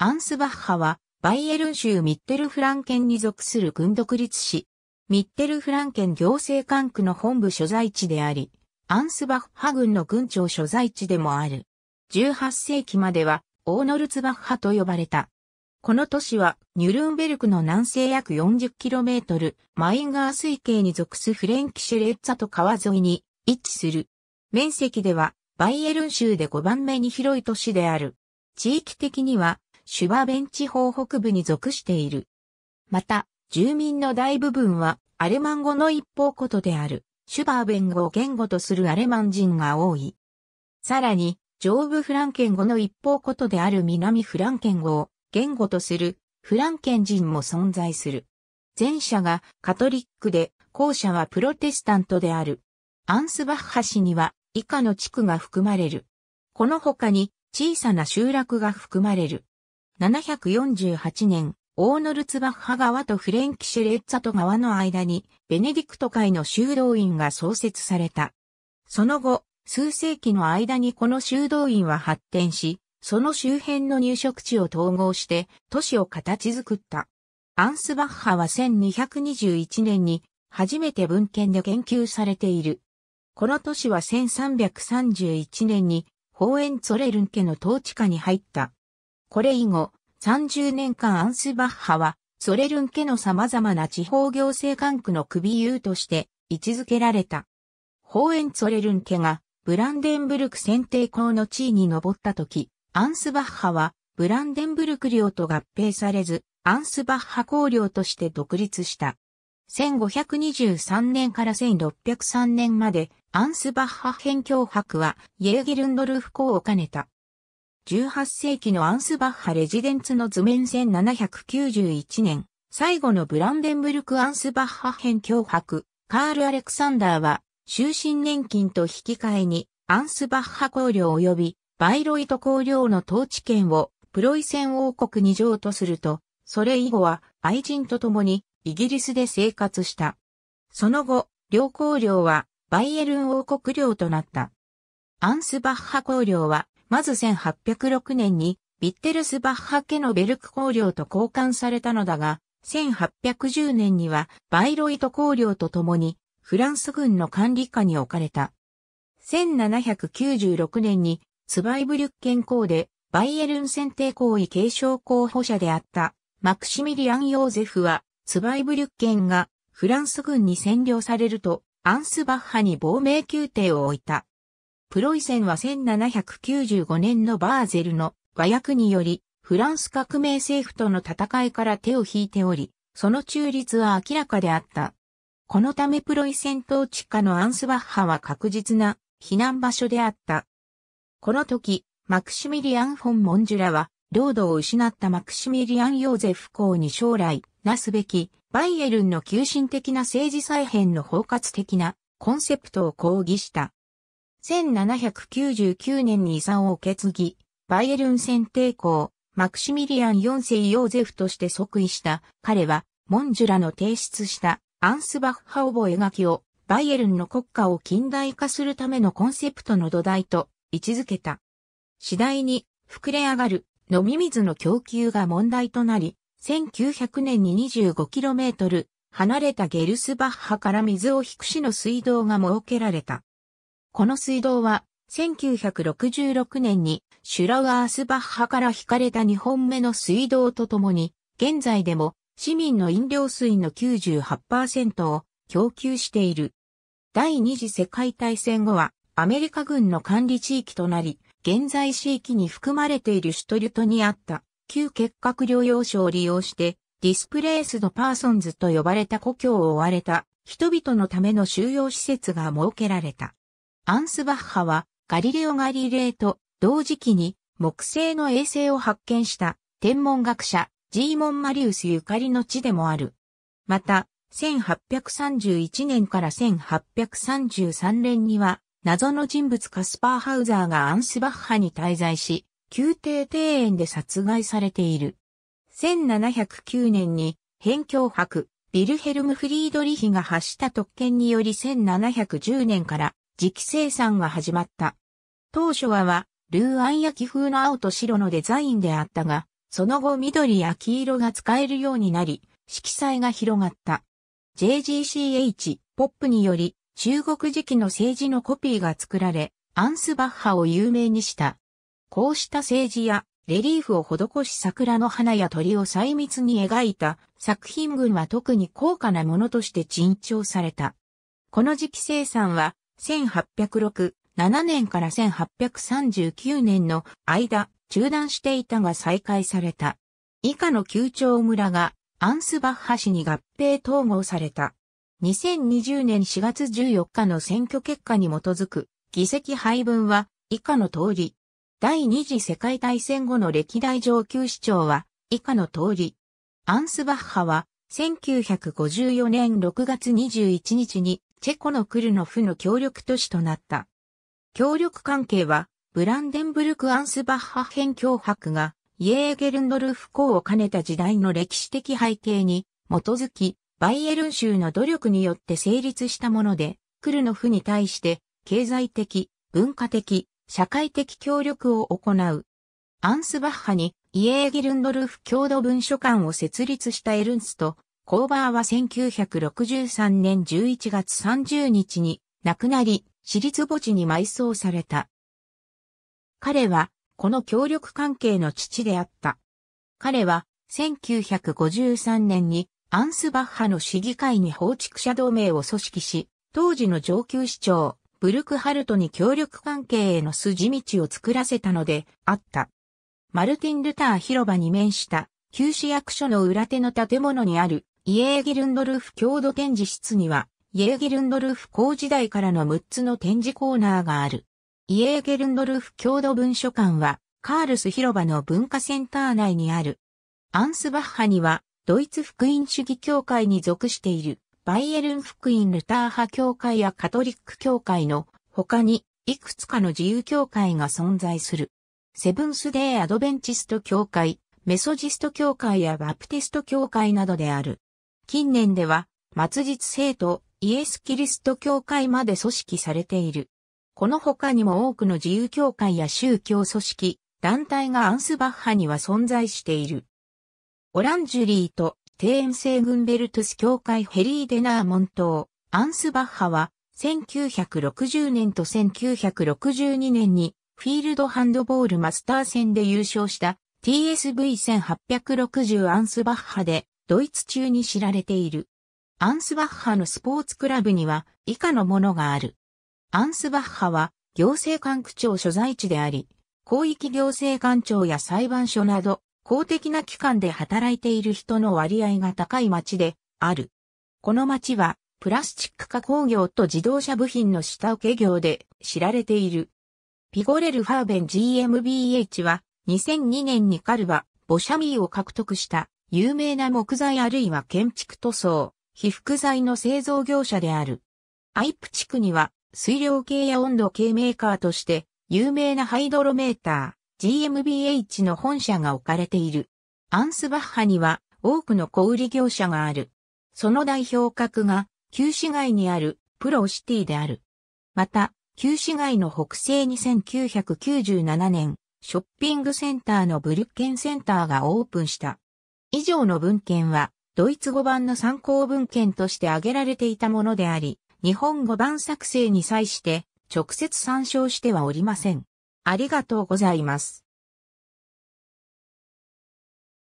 アンスバッハは、バイエルン州ミッテルフランケンに属する軍独立市、ミッテルフランケン行政管区の本部所在地であり、アンスバッハ軍の軍庁所在地でもある。18世紀までは、オーノルツバッハと呼ばれた。この都市は、ニュルンベルクの南西約 40km、マインガー水系に属すフレンキシュレッツァと川沿いに位置する。面積では、バイエルン州で5番目に広い都市である。地域的には、シュバベン地方北部に属している。また、住民の大部分はアレマン語の一方ことである、シュバーベン語を言語とするアレマン人が多い。さらに、上部フランケン語の一方ことである南フランケン語を言語とするフランケン人も存在する。前者がカトリックで、後者はプロテスタントである。アンスバッハ市には以下の地区が含まれる。この他に小さな集落が含まれる。748年、オーノルツバッハ川とフレンキシェレッツァト川の間に、ベネディクト会の修道院が創設された。その後、数世紀の間にこの修道院は発展し、その周辺の入植地を統合して都市を形作った。アンスバッハは1221年に初めて文献で研究されている。この都市は1331年にホーエンツォレルン家の統治下に入った。これ以後、30年間アンスバッハは、ソレルン家の様々な地方行政管区の首優として位置づけられた。ホーエンツォレルン家がブランデンブルク選定校の地位に上った時、アンスバッハはブランデンブルク領と合併されず、アンスバッハ公領として独立した。1523年から1603年までアンスバッハ辺境博はイェーギルンドルフ公を兼ねた。18世紀のアンスバッハレジデンツの図面1791年、最後のブランデンブルク・アンスバッハ編脅迫、カール・アレクサンダーは、終身年金と引き換えに、アンスバッハ公領及び、バイロイト公領の統治権を、プロイセン王国に譲渡すると、それ以後は、愛人と共に、イギリスで生活した。その後、両公領は、バイエルン王国領となった。アンスバッハ公領は、まず1806年にビッテルスバッハ家のベルク公領と交換されたのだが、1810年にはバイロイト公領と共にフランス軍の管理下に置かれた。1796年にツバイブリュッケン公でバイエルン選定行為継承候補者であったマクシミリアン・ヨーゼフはツバイブリュッケンがフランス軍に占領されるとアンスバッハに亡命宮廷を置いた。プロイセンは1795年のバーゼルの和訳により、フランス革命政府との戦いから手を引いており、その中立は明らかであった。このためプロイセン統治下のアンスバッハは確実な避難場所であった。この時、マクシミリアン・フォン・モンジュラは、領土を失ったマクシミリアン・ヨーゼフ公に将来、なすべき、バイエルンの急進的な政治再編の包括的なコンセプトを抗議した。1799年に遺産を受け継ぎ、バイエルン選帝公、マクシミリアン4世ヨーゼフとして即位した彼は、モンジュラの提出したアンスバッハ覚書をバイエルンの国家を近代化するためのコンセプトの土台と位置づけた。次第に膨れ上がる飲み水の供給が問題となり、1900年に 25km 離れたゲルスバッハから水を引く市の水道が設けられた。この水道は、1966年にシュラウアースバッハから引かれた2本目の水道とともに、現在でも市民の飲料水の98%を供給している。第二次世界大戦後はアメリカ軍の管理地域となり、現在地域に含まれているシュトリュトにあった旧結核療養所を利用してディスプレイスドパーソンズと呼ばれた故郷を追われた人々のための収容施設が設けられた。アンスバッハはガリレオ・ガリレイと同時期に木星の衛星を発見した天文学者ジーモン・マリウスゆかりの地でもある。また、1831年から1833年には謎の人物カスパーハウザーがアンスバッハに滞在し、宮廷庭園で殺害されている。1709年に、辺境博、ビルヘルム・フリードリヒが発した特権により1710年から時期生産が始まった。当初はは、ルーアン焼き風の青と白のデザインであったが、その後緑や黄色が使えるようになり、色彩が広がった。JGCH、ポップにより、中国時期の政治のコピーが作られ、アンスバッハを有名にした。こうした政治やレリーフを施し桜の花や鳥を細密に描いた作品群は特に高価なものとして珍重された。この時期生産は1806、7年から1839年の間、中断していたが再開された。以下の旧町村がアンスバッハ市に合併統合された。2020年4月14日の選挙結果に基づく議席配分は以下の通り。第二次世界大戦後の歴代上級市長は以下の通り。アンスバッハは1954年6月21日にチェコのクルノフの協力都市となった。協力関係は、ブランデンブルク・アンスバッハ編脅迫が、イエーゲルンドルフ公を兼ねた時代の歴史的背景に基づき、バイエルン州の努力によって成立したもので、クルノフに対して経済的、文化的、社会的協力を行う。アンスバッハにイエーゲルンドルフ郷土文書館を設立したエルンスト、コーバーは1963年11月30日に亡くなり、私立墓地に埋葬された。彼は、この協力関係の父であった。彼は、1953年にアンスバッハの市議会に放築者同盟を組織し、当時の上級市長、ブルクハルトに協力関係への筋道を作らせたのであった。マルティン・ルター広場に面した、旧市役所の裏手の建物にあるイエーギルンドルフ郷土展示室には、イエーギルンドルフ高時代からの6つの展示コーナーがある。イエーゲルンドルフ郷土文書館は、カールス広場の文化センター内にある。アンスバッハには、ドイツ福音主義協会に属している、バイエルン福音ルター派協会やカトリック協会の他に、いくつかの自由協会が存在する。セブンスデーアドベンチスト協会、メソジスト協会やバプティスト協会などである。近年では、末日聖徒イエス・キリスト教会まで組織されている。この他にも多くの自由教会や宗教組織、団体がアンスバッハには存在している。オランジュリーと庭園聖軍ベルトス教会ヘリーデナーモン島、アンスバッハは、1960年と1962年に、フィールドハンドボールマスター戦で優勝した TSV1860 アンスバッハでドイツ中に知られている。アンスバッハのスポーツクラブには以下のものがある。アンスバッハは行政官区長所在地であり、広域行政官庁や裁判所など公的な機関で働いている人の割合が高い町である。この町はプラスチック加工業と自動車部品の下請け業で知られている。ピゴレル・ファーベン GmbH は2002年にカルバ、ボシャミーを獲得した有名な木材あるいは建築塗装、被覆材の製造業者である。アイプ地区には水量計や温度計メーカーとして有名なハイドロメーター GMBH の本社が置かれている。アンスバッハには多くの小売業者がある。その代表格が旧市街にあるプロシティである。また、旧市街の北西に1997年、ショッピングセンターのブルッケンセンターがオープンした。以上の文献は、ドイツ語版の参考文献として挙げられていたものであり、日本語版作成に際して、直接参照してはおりません。ありがとうございます。